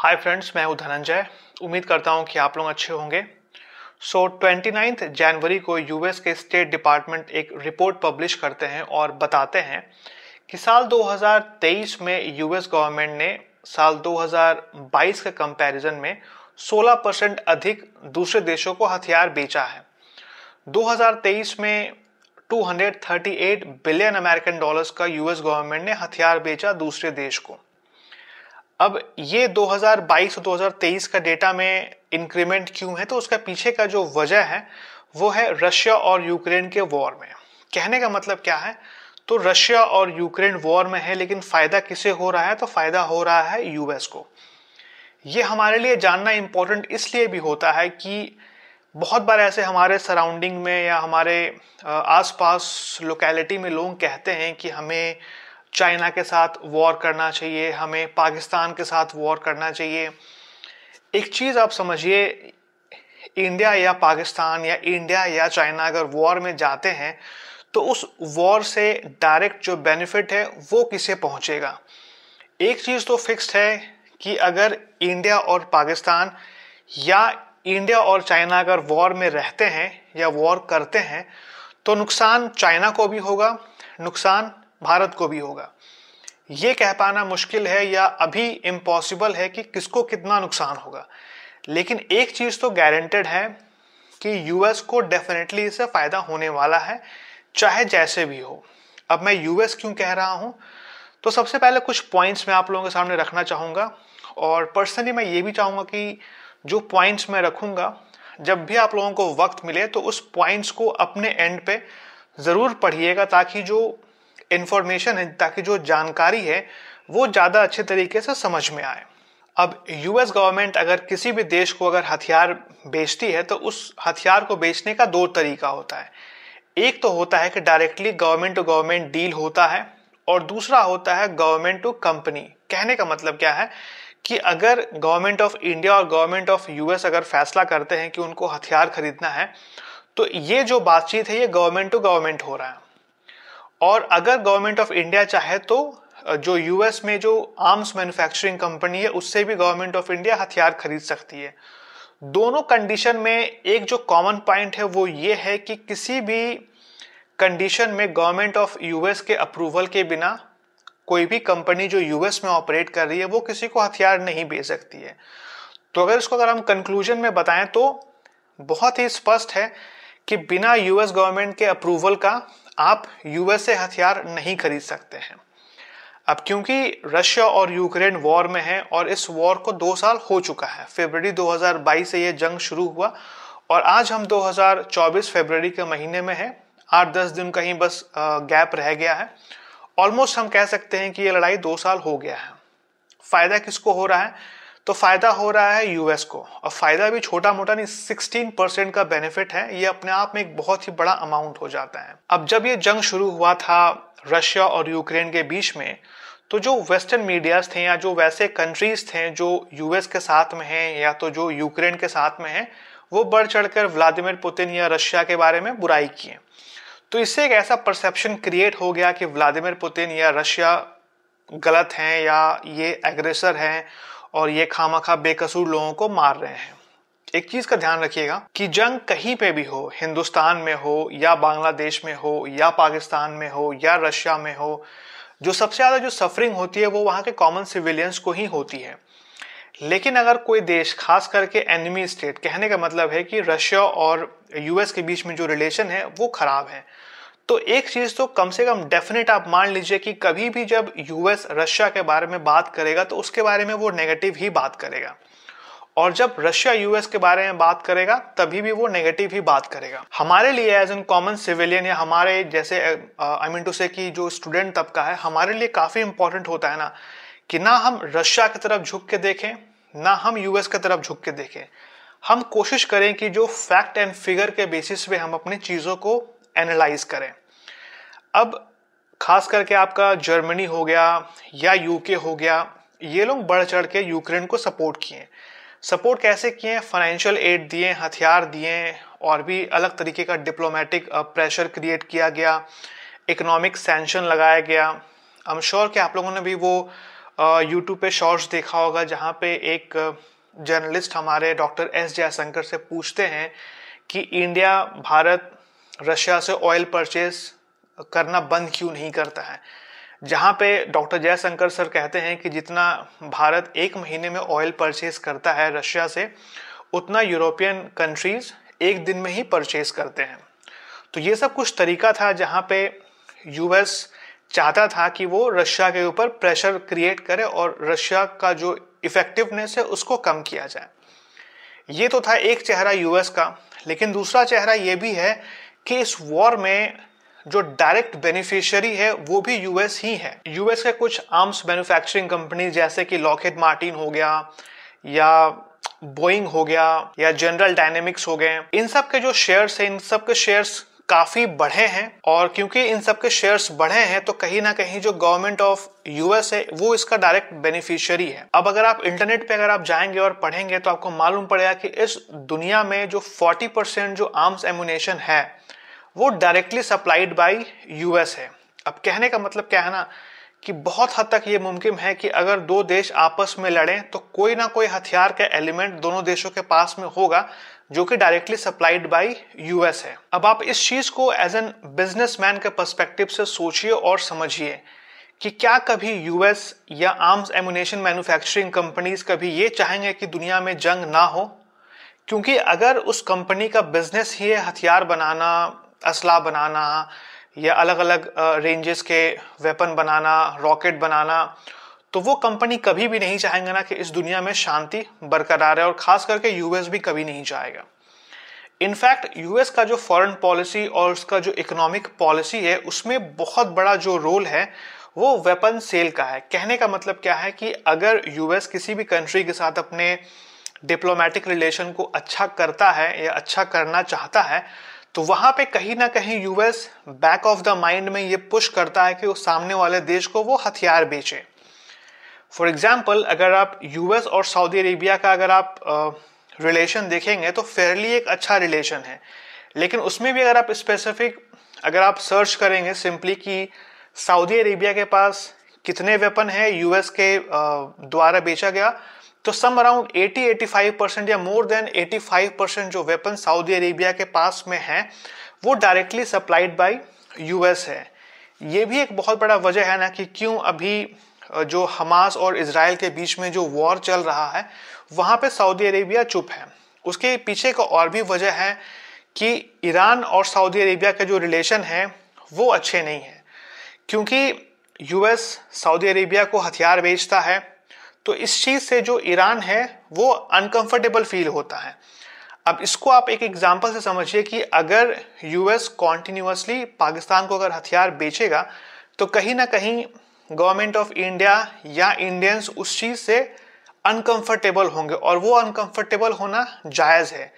hi friends मैं हूँ धनंजय उम्मीद करता हूँ कि आप लोग अच्छे होंगे सो ट्वेंटी नाइन्थ जनवरी को यूएस के स्टेट डिपार्टमेंट एक रिपोर्ट पब्लिश करते हैं और बताते हैं कि साल 2023 में यूएस गवर्नमेंट ने साल 2022 के कंपैरिजन में 16 परसेंट अधिक दूसरे देशों को हथियार बेचा है 2023 में 238 बिलियन अमेरिकन डॉलर्स का यूएस गवर्नमेंट ने हथियार बेचा दूसरे देश को अब ये 2022 और 2023 का डेटा में इंक्रीमेंट क्यों है तो उसका पीछे का जो वजह है वो है रशिया और यूक्रेन के वॉर में कहने का मतलब क्या है तो रशिया और यूक्रेन वॉर में है लेकिन फायदा किसे हो रहा है तो फायदा हो रहा है यूएस को ये हमारे लिए जानना इम्पोर्टेंट इसलिए भी होता है कि बहुत बार ऐसे हमारे सराउंडिंग में या हमारे आसपास लोकेलिटी में लोग कहते हैं कि हमें चाइना के साथ वॉर करना चाहिए हमें पाकिस्तान के साथ वॉर करना चाहिए एक चीज़ आप समझिए इंडिया या पाकिस्तान या इंडिया या चाइना अगर वॉर में जाते हैं तो उस वॉर से डायरेक्ट जो बेनिफिट है वो किसे पहुंचेगा एक चीज़ तो फिक्स्ड है कि अगर इंडिया और पाकिस्तान या इंडिया और चाइना अगर वॉर में रहते हैं या वॉर करते हैं तो नुकसान चाइना को भी होगा नुकसान भारत को भी होगा ये कह पाना मुश्किल है या अभी इम्पॉसिबल है कि किसको कितना नुकसान होगा लेकिन एक चीज़ तो गारंटेड है कि यूएस को डेफिनेटली इससे फ़ायदा होने वाला है चाहे जैसे भी हो अब मैं यूएस क्यों कह रहा हूँ तो सबसे पहले कुछ पॉइंट्स मैं आप लोगों के सामने रखना चाहूँगा और पर्सनली मैं ये भी चाहूँगा कि जो पॉइंट्स मैं रखूँगा जब भी आप लोगों को वक्त मिले तो उस पॉइंट्स को अपने एंड पे ज़रूर पढ़िएगा ताकि जो इन्फॉर्मेशन है ताकि जो जानकारी है वो ज़्यादा अच्छे तरीके से समझ में आए अब यूएस गवर्नमेंट अगर किसी भी देश को अगर हथियार बेचती है तो उस हथियार को बेचने का दो तरीका होता है एक तो होता है कि directly government to government deal होता है और दूसरा होता है गवर्नमेंट टू कंपनी कहने का मतलब क्या है कि अगर गवर्नमेंट ऑफ इंडिया और गवर्नमेंट ऑफ यूएस अगर फैसला करते हैं कि उनको हथियार खरीदना है तो ये जो बातचीत है ये गवर्नमेंट टू गवर्नमेंट हो रहा है और अगर गवर्नमेंट ऑफ इंडिया चाहे तो जो यूएस में जो आर्म्स मैन्युफैक्चरिंग कंपनी है उससे भी गवर्नमेंट ऑफ इंडिया हथियार खरीद सकती है दोनों कंडीशन में एक जो कॉमन पॉइंट है वो ये है कि किसी भी कंडीशन में गवर्नमेंट ऑफ यूएस के अप्रूवल के बिना कोई भी कंपनी जो यूएस में ऑपरेट कर रही है वो किसी को हथियार नहीं बेच सकती है तो अगर इसको अगर हम कंक्लूजन में बताएं तो बहुत ही स्पष्ट है कि बिना यूएस गवर्नमेंट के अप्रूवल का आप यूएस से हथियार नहीं खरीद सकते हैं अब क्योंकि रशिया और यूक्रेन वॉर में है और इस वॉर को दो साल हो चुका है फरवरी 2022 से यह जंग शुरू हुआ और आज हम 2024 फरवरी के महीने में हैं आठ दस दिन का ही बस गैप रह गया है ऑलमोस्ट हम कह सकते हैं कि ये लड़ाई दो साल हो गया है फ़ायदा किसको हो रहा है तो फायदा हो रहा है यूएस को और फायदा भी छोटा मोटा नहीं 16 परसेंट का बेनिफिट है ये अपने आप में एक बहुत ही बड़ा अमाउंट हो जाता है अब जब ये जंग शुरू हुआ था रशिया और यूक्रेन के बीच में तो जो वेस्टर्न मीडियाज थे या जो वैसे कंट्रीज थे जो यूएस के साथ में हैं या तो जो यूक्रेन के साथ में हैं वो बढ़ चढ़कर व्लादिमिर पुतिन या रशिया के बारे में बुराई किए तो इससे एक ऐसा परसेप्शन क्रिएट हो गया कि व्लादिमिर पुतिन या रशिया गलत हैं या ये एग्रेसर हैं और ये खामखा बेकसूर लोगों को मार रहे हैं एक चीज का ध्यान रखिएगा कि जंग कहीं पे भी हो हिंदुस्तान में हो या बांग्लादेश में हो या पाकिस्तान में हो या रशिया में हो जो सबसे ज्यादा जो सफरिंग होती है वो वहां के कॉमन सिविलियंस को ही होती है लेकिन अगर कोई देश खास करके एनिमी स्टेट कहने का मतलब है कि रशिया और यूएस के बीच में जो रिलेशन है वो खराब है तो एक चीज तो कम से कम डेफिनेट आप मान लीजिए कि कभी भी जब यूएस रशिया के बारे में बात करेगा तो उसके बारे में वो नेगेटिव ही बात करेगा और जब रशिया यूएस के बारे में बात करेगा तभी भी वो नेगेटिव ही बात करेगा हमारे लिए एज एन कॉमन सिविलियन या हमारे जैसे आई मीन टू से कि जो स्टूडेंट तबका है हमारे लिए काफ़ी इंपॉर्टेंट होता है ना कि ना हम रशिया की तरफ झुक के देखें ना हम यूएस की तरफ झुक के देखें हम कोशिश करें कि जो फैक्ट एंड फिगर के बेसिस पे हम अपनी चीज़ों को एनालाइज करें अब खास करके आपका जर्मनी हो गया या यूके हो गया ये लोग बढ़ चढ़ के यूक्रेन को सपोर्ट किए सपोर्ट कैसे किए फाइनेंशियल एड दिए हथियार दिए और भी अलग तरीके का डिप्लोमेटिक प्रेशर क्रिएट किया गया इकोनॉमिक सेंशन लगाया गया आई एम श्योर कि आप लोगों ने भी वो यूट्यूब पे शॉर्ट्स देखा होगा जहाँ पे एक जर्नलिस्ट हमारे डॉक्टर एस जयशंकर से पूछते हैं कि इंडिया भारत रशिया से ऑयल परचेज करना बंद क्यों नहीं करता है जहाँ पे डॉक्टर जयशंकर सर कहते हैं कि जितना भारत एक महीने में ऑयल परचेज करता है रशिया से उतना यूरोपियन कंट्रीज एक दिन में ही परचेज करते हैं तो ये सब कुछ तरीका था जहाँ पे यूएस चाहता था कि वो रशिया के ऊपर प्रेशर क्रिएट करे और रशिया का जो इफेक्टिवनेस है उसको कम किया जाए ये तो था एक चेहरा यूएस का लेकिन दूसरा चेहरा ये भी है कि इस वॉर में जो डायरेक्ट बेनिफिशियरी है वो भी यूएस ही है यूएस के कुछ आर्म्स मैन्युफैक्चरिंग कंपनी जैसे कि लॉकेट मार्टिन हो गया या बोइंग हो गया या जनरल डायनेमिक्स हो गए इन सब के जो शेयर्स हैं इन सब के शेयर्स काफी बढ़े हैं और क्योंकि इन सब के शेयर्स बढ़े हैं तो कहीं ना कहीं जो गवर्नमेंट ऑफ यूएस है वो इसका डायरेक्ट बेनिफिशियरी है अब अगर आप इंटरनेट पे अगर आप जाएंगे और पढ़ेंगे तो आपको मालूम पड़ेगा कि इस दुनिया में जो 40 परसेंट जो आर्म्स एमुनेशन है वो डायरेक्टली सप्लाइड बाय यूएस है अब कहने का मतलब क्या है ना कि बहुत हद तक ये मुमकिन है कि अगर दो देश आपस में लड़ें तो कोई ना कोई हथियार का एलिमेंट दोनों देशों के पास में होगा जो कि डायरेक्टली सप्लाइड बाय यूएस है अब आप इस चीज को एज एन बिजनेसमैन के पर्सपेक्टिव से सोचिए और समझिए कि क्या कभी यूएस या आर्म्स एमुनेशन मैन्युफैक्चरिंग कंपनीज कभी ये चाहेंगे कि दुनिया में जंग ना हो क्योंकि अगर उस कंपनी का बिजनेस ही है हथियार बनाना असला बनाना या अलग अलग रेंजेस के वेपन बनाना रॉकेट बनाना तो वो कंपनी कभी भी नहीं चाहेंगे ना कि इस दुनिया में शांति बरकरार है और खास करके यूएस भी कभी नहीं चाहेगा इनफैक्ट यूएस का जो फॉरेन पॉलिसी और उसका जो इकोनॉमिक पॉलिसी है उसमें बहुत बड़ा जो रोल है वो वेपन सेल का है कहने का मतलब क्या है कि अगर यूएस किसी भी कंट्री के साथ अपने डिप्लोमेटिक रिलेशन को अच्छा करता है या अच्छा करना चाहता है तो वहां पे कहीं ना कहीं US back of the mind में ये पुश करता है कि उस सामने वाले देश को वो हथियार बेचे फॉर एग्जाम्पल अगर आप यूएस और सऊदी अरेबिया का अगर आप रिलेशन uh, देखेंगे तो फेयरली एक अच्छा रिलेशन है लेकिन उसमें भी अगर आप स्पेसिफिक अगर आप सर्च करेंगे सिंपली कि सऊदी अरेबिया के पास कितने वेपन है यूएस के uh, द्वारा बेचा गया तो सम अराउंड 80-85 परसेंट या मोर देन 85 परसेंट जो वेपन सऊदी अरेबिया के पास में है वो डायरेक्टली सप्लाइड बाय यूएस है ये भी एक बहुत बड़ा वजह है ना कि क्यों अभी जो हमास और इसराइल के बीच में जो वॉर चल रहा है वहाँ पे सऊदी अरेबिया चुप है उसके पीछे का और भी वजह है कि ईरान और सऊदी अरेबिया का जो रिलेशन है वो अच्छे नहीं है क्योंकि यूएस सऊदी अरेबिया को हथियार बेचता है तो इस चीज़ से जो ईरान है वो अनकंफर्टेबल फील होता है अब इसको आप एक एग्जाम्पल से समझिए कि अगर यूएस कॉन्टिन्यूसली पाकिस्तान को अगर हथियार बेचेगा तो कहीं ना कहीं गवर्नमेंट ऑफ इंडिया या इंडियंस उस चीज़ से अनकंफर्टेबल होंगे और वो अनकंफर्टेबल होना जायज़ है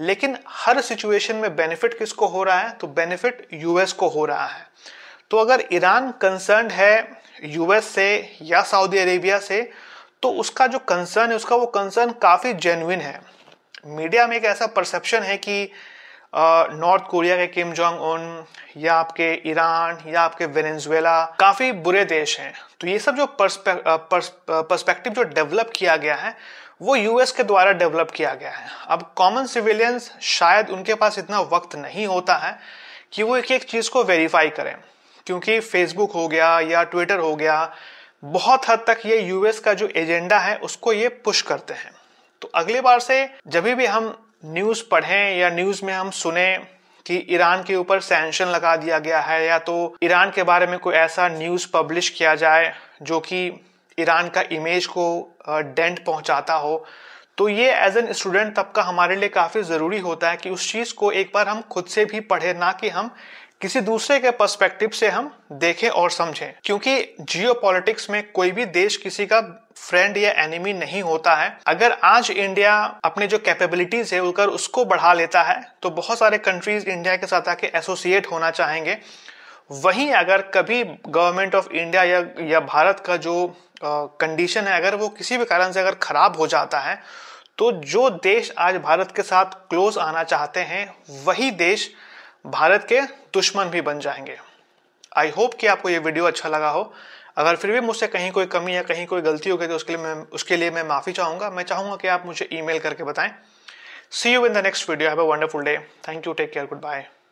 लेकिन हर सिचुएशन में बेनिफिट किसको हो रहा है तो बेनिफिट यूएस को हो रहा है तो अगर ईरान कंसर्न है यूएस से या सऊदी अरेबिया से तो उसका जो कंसर्न है उसका वो कंसर्न काफ़ी जेन्युन है मीडिया में एक ऐसा परसेप्शन है कि नॉर्थ कोरिया के किम जोंग उन या आपके ईरान या आपके वेनेजुएला काफ़ी बुरे देश हैं तो ये सब जो पर्सपेक्टिव जो डेवलप किया गया है वो यूएस के द्वारा डेवलप किया गया है अब कॉमन सिविलियंस शायद उनके पास इतना वक्त नहीं होता है कि वो एक एक चीज़ को वेरीफाई करें क्योंकि फेसबुक हो गया या ट्विटर हो गया बहुत हद तक ये यूएस का जो एजेंडा है उसको ये पुश करते हैं तो अगली बार से जब भी हम न्यूज़ पढ़ें या न्यूज़ में हम सुने कि ईरान के ऊपर सैंक्शन लगा दिया गया है या तो ईरान के बारे में कोई ऐसा न्यूज़ पब्लिश किया जाए जो कि ईरान का इमेज को डेंट पहुंचाता हो तो ये एज एन स्टूडेंट तबका हमारे लिए काफ़ी ज़रूरी होता है कि उस चीज़ को एक बार हम खुद से भी पढ़े ना कि हम किसी दूसरे के पर्सपेक्टिव से हम देखें और समझें क्योंकि जियोपॉलिटिक्स में कोई भी देश किसी का फ्रेंड या एनिमी नहीं होता है अगर आज इंडिया अपने जो कैपेबिलिटीज है उनकर उसको बढ़ा लेता है तो बहुत सारे कंट्रीज इंडिया के साथ आके एसोसिएट होना चाहेंगे वहीं अगर कभी गवर्नमेंट ऑफ इंडिया या या भारत का जो कंडीशन है अगर वो किसी भी कारण से अगर खराब हो जाता है तो जो देश आज भारत के साथ क्लोज आना चाहते हैं वही देश भारत के दुश्मन भी बन जाएंगे आई होप कि आपको ये वीडियो अच्छा लगा हो अगर फिर भी मुझसे कहीं कोई कमी या कहीं कोई गलती हो गई तो उसके लिए मैं उसके लिए मैं माफ़ी चाहूंगा मैं चाहूंगा कि आप मुझे ईमेल करके बताएं see you in the next video have a wonderful day thank you take care good bye